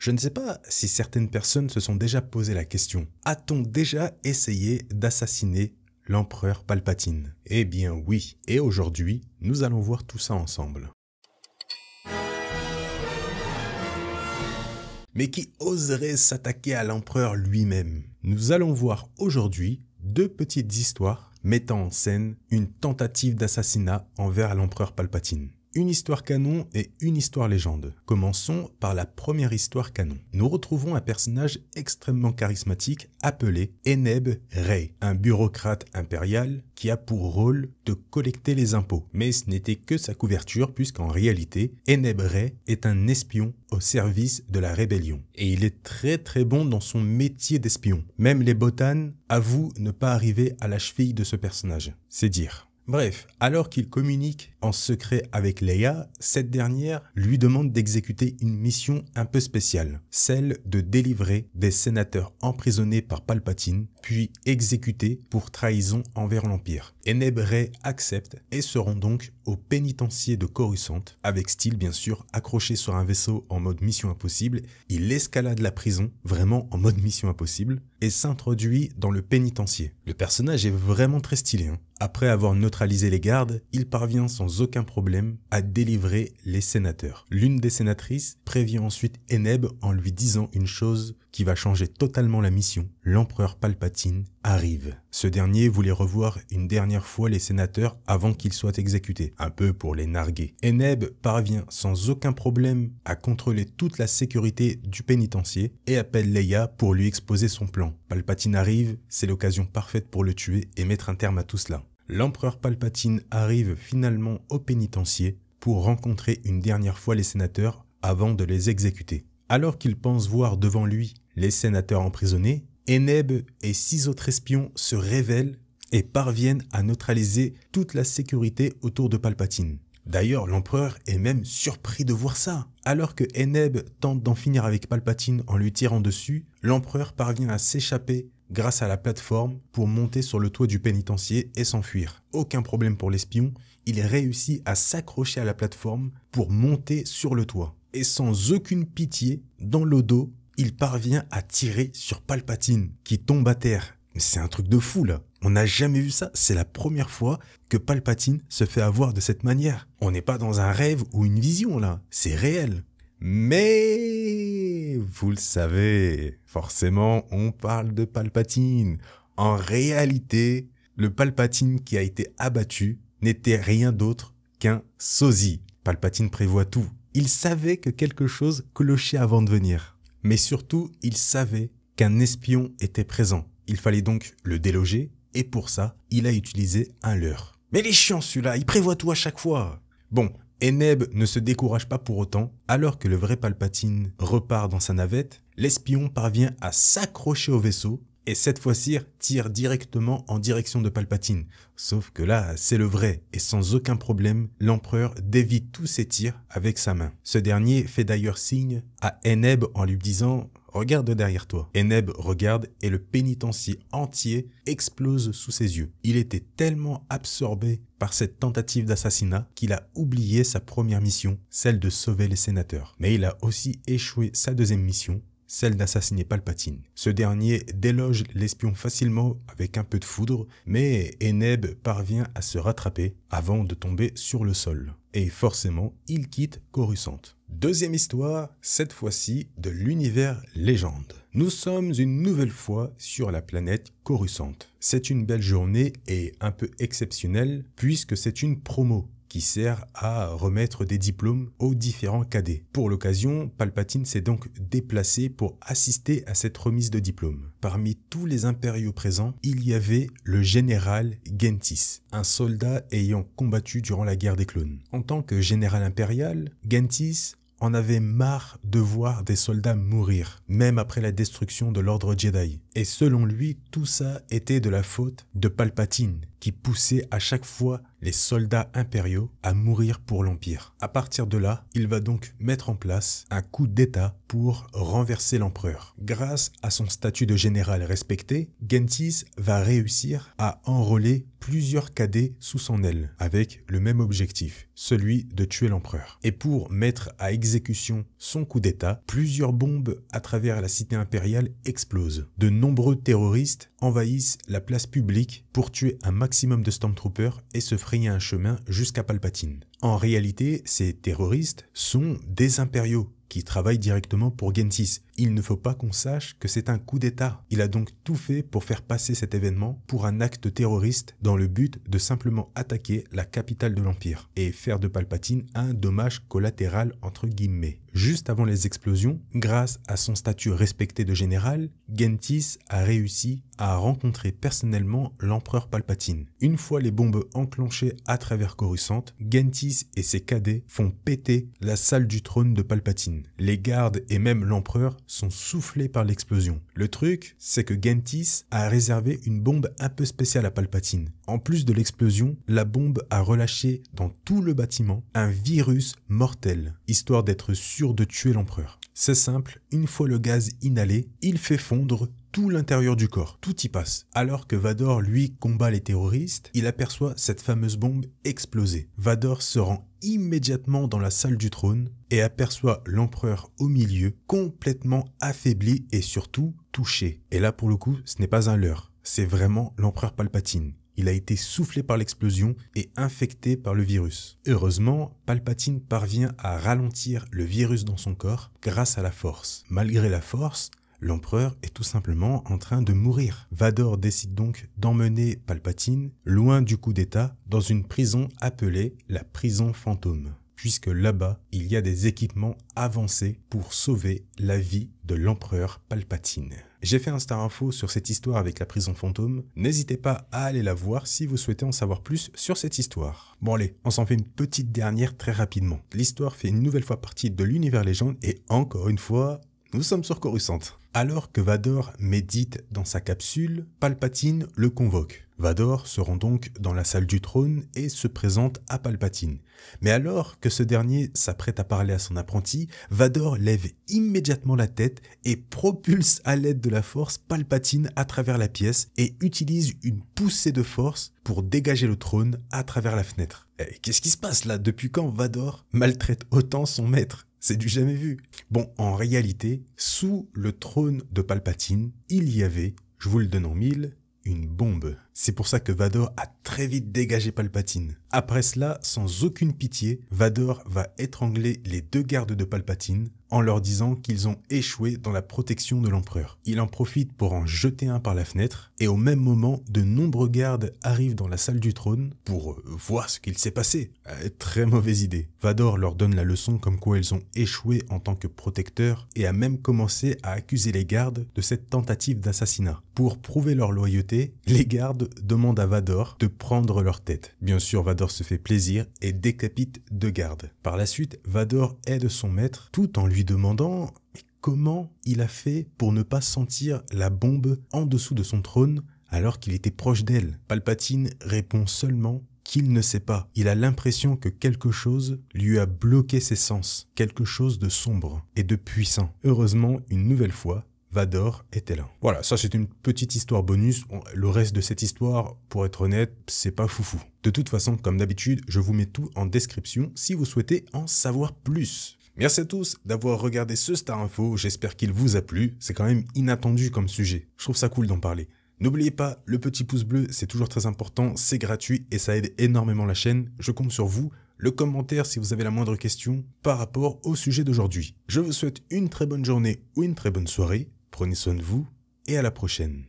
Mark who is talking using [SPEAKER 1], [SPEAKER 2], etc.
[SPEAKER 1] Je ne sais pas si certaines personnes se sont déjà posé la question. A-t-on déjà essayé d'assassiner l'empereur Palpatine Eh bien oui, et aujourd'hui, nous allons voir tout ça ensemble. Mais qui oserait s'attaquer à l'empereur lui-même Nous allons voir aujourd'hui deux petites histoires mettant en scène une tentative d'assassinat envers l'empereur Palpatine une histoire canon et une histoire légende. Commençons par la première histoire canon. Nous retrouvons un personnage extrêmement charismatique appelé Eneb Rey, un bureaucrate impérial qui a pour rôle de collecter les impôts. Mais ce n'était que sa couverture puisqu'en réalité, Eneb Rey est un espion au service de la rébellion. Et il est très très bon dans son métier d'espion. Même les botanes avouent ne pas arriver à la cheville de ce personnage. C'est dire. Bref, alors qu'il communique en secret avec Leia, cette dernière lui demande d'exécuter une mission un peu spéciale, celle de délivrer des sénateurs emprisonnés par Palpatine, puis exécutés pour trahison envers l'Empire. Eneb accepte et se rend donc au pénitencier de Coruscant, avec Style bien sûr accroché sur un vaisseau en mode mission impossible, il escalade la prison, vraiment en mode mission impossible, et s'introduit dans le pénitencier. Le personnage est vraiment très stylé, hein. Après avoir neutralisé les gardes, il parvient sans aucun problème à délivrer les sénateurs. L'une des sénatrices prévient ensuite Eneb en lui disant une chose qui va changer totalement la mission. L'empereur Palpatine arrive. Ce dernier voulait revoir une dernière fois les sénateurs avant qu'ils soient exécutés, un peu pour les narguer. Eneb parvient sans aucun problème à contrôler toute la sécurité du pénitencier et appelle Leia pour lui exposer son plan. Palpatine arrive, c'est l'occasion parfaite pour le tuer et mettre un terme à tout cela l'empereur Palpatine arrive finalement au pénitencier pour rencontrer une dernière fois les sénateurs avant de les exécuter. Alors qu'il pense voir devant lui les sénateurs emprisonnés, Eneb et six autres espions se révèlent et parviennent à neutraliser toute la sécurité autour de Palpatine. D'ailleurs, l'empereur est même surpris de voir ça. Alors que Eneb tente d'en finir avec Palpatine en lui tirant dessus, l'empereur parvient à s'échapper grâce à la plateforme pour monter sur le toit du pénitencier et s'enfuir. Aucun problème pour l'espion, il réussit à s'accrocher à la plateforme pour monter sur le toit. Et sans aucune pitié, dans le dos, il parvient à tirer sur Palpatine, qui tombe à terre. C'est un truc de fou là. On n'a jamais vu ça. C'est la première fois que Palpatine se fait avoir de cette manière. On n'est pas dans un rêve ou une vision là. C'est réel. Mais vous le savez, forcément, on parle de Palpatine. En réalité, le Palpatine qui a été abattu n'était rien d'autre qu'un sosie. Palpatine prévoit tout. Il savait que quelque chose clochait avant de venir. Mais surtout, il savait qu'un espion était présent. Il fallait donc le déloger, et pour ça, il a utilisé un leurre. Mais les chiens, celui-là, il prévoit tout à chaque fois. Bon, Neb ne se décourage pas pour autant, alors que le vrai Palpatine repart dans sa navette, l'espion parvient à s'accrocher au vaisseau et cette fois-ci, tire directement en direction de Palpatine. Sauf que là, c'est le vrai, et sans aucun problème, l'empereur dévie tous ses tirs avec sa main. Ce dernier fait d'ailleurs signe à Eneb en lui disant Regarde derrière toi. Eneb regarde et le pénitencier entier explose sous ses yeux. Il était tellement absorbé par cette tentative d'assassinat qu'il a oublié sa première mission, celle de sauver les sénateurs. Mais il a aussi échoué sa deuxième mission, celle d'assassiner Palpatine. Ce dernier déloge l'espion facilement avec un peu de foudre, mais Eneb parvient à se rattraper avant de tomber sur le sol. Et forcément, il quitte Coruscant. Deuxième histoire, cette fois-ci de l'univers légende. Nous sommes une nouvelle fois sur la planète Coruscant. C'est une belle journée et un peu exceptionnelle puisque c'est une promo qui sert à remettre des diplômes aux différents cadets. Pour l'occasion, Palpatine s'est donc déplacé pour assister à cette remise de diplômes. Parmi tous les impériaux présents, il y avait le général Gentis, un soldat ayant combattu durant la guerre des clones. En tant que général impérial, Gentis en avait marre de voir des soldats mourir, même après la destruction de l'ordre Jedi. Et selon lui, tout ça était de la faute de Palpatine, qui poussait à chaque fois les soldats impériaux à mourir pour l'Empire. À partir de là, il va donc mettre en place un coup d'État pour renverser l'empereur. Grâce à son statut de général respecté, Gentis va réussir à enrôler plusieurs cadets sous son aile, avec le même objectif, celui de tuer l'empereur. Et pour mettre à exécution son coup d'État, plusieurs bombes à travers la cité impériale explosent. De nombreux terroristes envahissent la place publique pour tuer un maximum de Stormtroopers et se frayer un chemin jusqu'à Palpatine. En réalité, ces terroristes sont des impériaux qui travaillent directement pour Gensis. Il ne faut pas qu'on sache que c'est un coup d'État. Il a donc tout fait pour faire passer cet événement pour un acte terroriste dans le but de simplement attaquer la capitale de l'Empire et faire de Palpatine un dommage collatéral entre guillemets. Juste avant les explosions, grâce à son statut respecté de général, Gentis a réussi à rencontrer personnellement l'empereur Palpatine. Une fois les bombes enclenchées à travers Coruscant, Gentis et ses cadets font péter la salle du trône de Palpatine. Les gardes et même l'empereur sont soufflés par l'explosion. Le truc, c'est que Gentis a réservé une bombe un peu spéciale à Palpatine. En plus de l'explosion, la bombe a relâché dans tout le bâtiment un virus mortel, histoire d'être sûr de tuer l'empereur. C'est simple, une fois le gaz inhalé, il fait fondre tout l'intérieur du corps, tout y passe. Alors que Vador, lui, combat les terroristes, il aperçoit cette fameuse bombe exploser. Vador se rend immédiatement dans la salle du trône et aperçoit l'empereur au milieu, complètement affaibli et surtout touché. Et là, pour le coup, ce n'est pas un leurre, c'est vraiment l'empereur Palpatine. Il a été soufflé par l'explosion et infecté par le virus. Heureusement, Palpatine parvient à ralentir le virus dans son corps grâce à la force. Malgré la force, l'empereur est tout simplement en train de mourir. Vador décide donc d'emmener Palpatine loin du coup d'État dans une prison appelée la prison fantôme, puisque là-bas il y a des équipements avancés pour sauver la vie de l'empereur Palpatine. J'ai fait un star info sur cette histoire avec la prison fantôme. N'hésitez pas à aller la voir si vous souhaitez en savoir plus sur cette histoire. Bon allez, on s'en fait une petite dernière très rapidement. L'histoire fait une nouvelle fois partie de l'univers légende et encore une fois, nous sommes sur Coruscant. Alors que Vador médite dans sa capsule, Palpatine le convoque. Vador se rend donc dans la salle du trône et se présente à Palpatine. Mais alors que ce dernier s'apprête à parler à son apprenti, Vador lève immédiatement la tête et propulse à l'aide de la force Palpatine à travers la pièce et utilise une poussée de force pour dégager le trône à travers la fenêtre. Eh, qu'est-ce qui se passe là Depuis quand Vador maltraite autant son maître c'est du jamais vu. Bon, en réalité, sous le trône de Palpatine, il y avait, je vous le donne en mille, une bombe. C'est pour ça que Vador a très vite dégagé Palpatine. Après cela, sans aucune pitié, Vador va étrangler les deux gardes de Palpatine en leur disant qu'ils ont échoué dans la protection de l'empereur. Il en profite pour en jeter un par la fenêtre, et au même moment, de nombreux gardes arrivent dans la salle du trône pour euh, voir ce qu'il s'est passé. Euh, très mauvaise idée. Vador leur donne la leçon comme quoi ils ont échoué en tant que protecteurs, et a même commencé à accuser les gardes de cette tentative d'assassinat. Pour prouver leur loyauté, les gardes demandent à Vador de prendre leur tête. Bien sûr, Vador se fait plaisir et décapite deux gardes. Par la suite, Vador aide son maître tout en lui demandant comment il a fait pour ne pas sentir la bombe en dessous de son trône alors qu'il était proche d'elle. Palpatine répond seulement qu'il ne sait pas. Il a l'impression que quelque chose lui a bloqué ses sens, quelque chose de sombre et de puissant. Heureusement, une nouvelle fois, Vador était là. Voilà, ça c'est une petite histoire bonus. Le reste de cette histoire, pour être honnête, c'est pas foufou. De toute façon, comme d'habitude, je vous mets tout en description si vous souhaitez en savoir plus. Merci à tous d'avoir regardé ce Star Info, j'espère qu'il vous a plu, c'est quand même inattendu comme sujet, je trouve ça cool d'en parler. N'oubliez pas, le petit pouce bleu, c'est toujours très important, c'est gratuit et ça aide énormément la chaîne, je compte sur vous, le commentaire si vous avez la moindre question par rapport au sujet d'aujourd'hui. Je vous souhaite une très bonne journée ou une très bonne soirée, Prenez soin de vous et à la prochaine.